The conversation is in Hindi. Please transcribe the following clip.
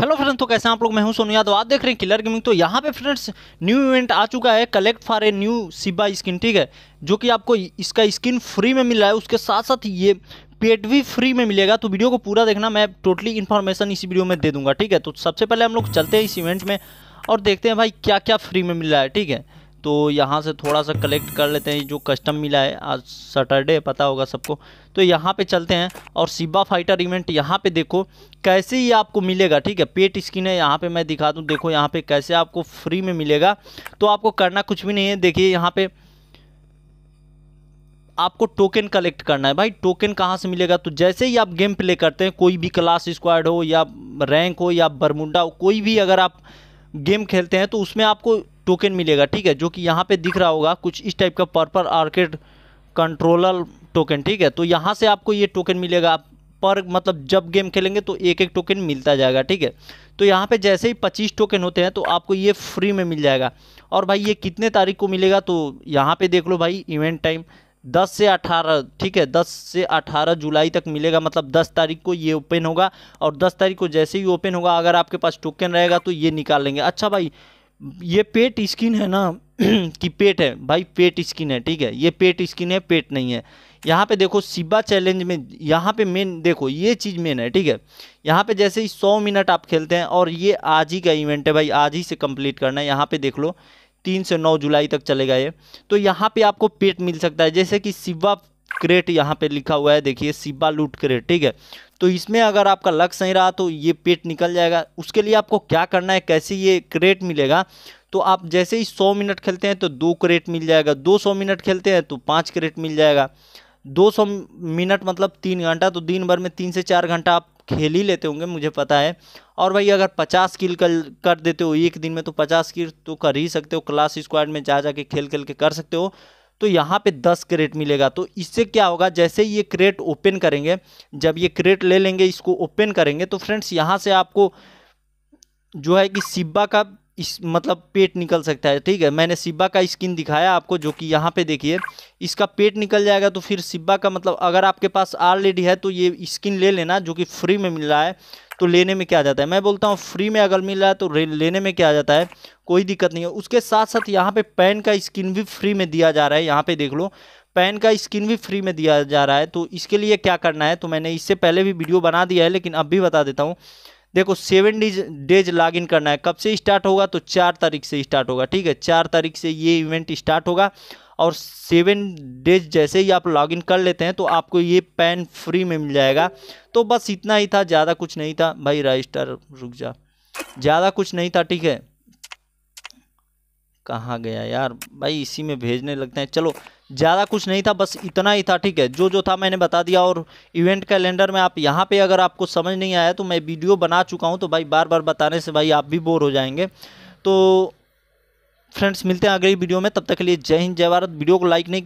हेलो फ्रेंड्स तो कैसे आप लोग मैं हूं सोनू यादव आप देख रहे हैं किलर गेमिंग तो यहाँ पे फ्रेंड्स न्यू इवेंट आ चुका है collect for a new Siba skin ठीक है जो कि आपको इसका स्किन फ्री में मिल रहा है उसके साथ साथ ये पेट भी फ्री में मिलेगा तो वीडियो को पूरा देखना मैं टोटली इन्फॉर्मेशन इस वीडियो में दे दूंगा ठीक है तो सबसे पहले हम लोग चलते हैं इस इवेंट में और देखते हैं भाई क्या क्या फ्री में मिल रहा है ठीक है तो यहाँ से थोड़ा सा कलेक्ट कर लेते हैं जो कस्टम मिला है आज सैटरडे पता होगा सबको तो यहाँ पे चलते हैं और सिब्बा फाइटर इवेंट यहाँ पे देखो कैसे ही आपको मिलेगा ठीक है पेट स्किन है यहाँ पे मैं दिखा दूँ देखो यहाँ पे कैसे आपको फ्री में मिलेगा तो आपको करना कुछ भी नहीं है देखिए यहाँ पर आपको टोकन कलेक्ट करना है भाई टोकन कहाँ से मिलेगा तो जैसे ही आप गेम प्ले करते हैं कोई भी क्लास स्क्वाड हो या रैंक हो या बरमुंडा हो कोई भी अगर आप गेम खेलते हैं तो उसमें आपको टोकन मिलेगा ठीक है जो कि यहाँ पे दिख रहा होगा कुछ इस टाइप का पर्पल आर्किड कंट्रोलर टोकन ठीक है तो यहाँ से आपको ये टोकन मिलेगा आप पर मतलब जब गेम खेलेंगे तो एक एक टोकन मिलता जाएगा ठीक है तो यहाँ पे जैसे ही पच्चीस टोकन होते हैं तो आपको ये फ्री में मिल जाएगा और भाई ये कितने तारीख को मिलेगा तो यहाँ पे देख लो भाई इवेंट टाइम दस से अठारह ठीक है दस से अठारह जुलाई तक मिलेगा मतलब दस तारीख को ये ओपन होगा और दस तारीख को जैसे ही ओपन होगा अगर आपके पास टोकन रहेगा तो ये निकाल लेंगे अच्छा भाई ये पेट स्किन है ना कि पेट है भाई पेट स्किन है ठीक है ये पेट स्किन है पेट नहीं है यहाँ पे देखो सिब्बा चैलेंज में यहाँ पे मेन देखो ये चीज़ मेन है ठीक है यहाँ पे जैसे ही सौ मिनट आप खेलते हैं और ये आज ही का इवेंट है भाई आज ही से कंप्लीट करना है यहाँ पे देख लो तीन से नौ जुलाई तक चलेगा ये तो यहाँ पे आपको पेट मिल सकता है जैसे कि सिब्बा क्रेट यहाँ पे लिखा हुआ है देखिए सिब्बा लूट क्रेट ठीक है तो इसमें अगर आपका लक सही रहा तो ये पेट निकल जाएगा उसके लिए आपको क्या करना है कैसे ये क्रेट मिलेगा तो आप जैसे ही सौ मिनट खेलते हैं तो दो क्रेट मिल जाएगा दो सौ मिनट खेलते हैं तो पाँच क्रेट मिल जाएगा दो सौ मिनट मतलब तीन घंटा तो दिन भर में तीन से चार घंटा आप खेल ही लेते होंगे मुझे पता है और भाई अगर पचास किल कर कर देते हो एक दिन में तो पचास किल तो कर ही सकते हो क्लास स्क्वाड में जा जा के खेल खेल के कर सकते हो तो यहाँ पे दस क्रेट मिलेगा तो इससे क्या होगा जैसे ये क्रेट ओपन करेंगे जब ये क्रेट ले लेंगे इसको ओपन करेंगे तो फ्रेंड्स यहाँ से आपको जो है कि सिब्बा का इस मतलब पेट निकल सकता है ठीक है मैंने सिब्बा का स्किन दिखाया आपको जो कि यहाँ पे देखिए इसका पेट निकल जाएगा तो फिर सिब्बा का मतलब अगर आपके पास ऑलरेडी है तो ये स्किन ले लेना जो कि फ्री में मिल रहा है तो लेने में क्या आ जाता है मैं बोलता हूँ फ्री में अगर मिल रहा है तो लेने में क्या आ जाता है कोई दिक्कत नहीं है उसके साथ साथ यहाँ पे पेन का स्किन भी फ्री में दिया जा रहा है यहाँ पे देख लो पेन का स्किन भी फ्री में दिया जा रहा है तो इसके लिए क्या करना है तो मैंने इससे पहले भी वीडियो बना दिया है लेकिन अब भी बता देता हूँ देखो सेवन डेज डेज इन करना है कब से स्टार्ट होगा तो चार तारीख से स्टार्ट होगा ठीक है चार तारीख से ये इवेंट स्टार्ट होगा और सेवन डेज जैसे ही आप लॉगिन कर लेते हैं तो आपको ये पेन फ्री में मिल जाएगा तो बस इतना ही था ज़्यादा कुछ नहीं था भाई रजिस्टर रुक जा ज़्यादा कुछ नहीं था ठीक है कहाँ गया यार भाई इसी में भेजने लगते हैं चलो ज़्यादा कुछ नहीं था बस इतना ही था ठीक है जो जो था मैंने बता दिया और इवेंट कैलेंडर में आप यहाँ पे अगर आपको समझ नहीं आया तो मैं वीडियो बना चुका हूँ तो भाई बार बार बताने से भाई आप भी बोर हो जाएंगे तो फ्रेंड्स मिलते हैं अगली वीडियो में तब तक के लिए जय हिंद जय भारत वीडियो को लाइक नहीं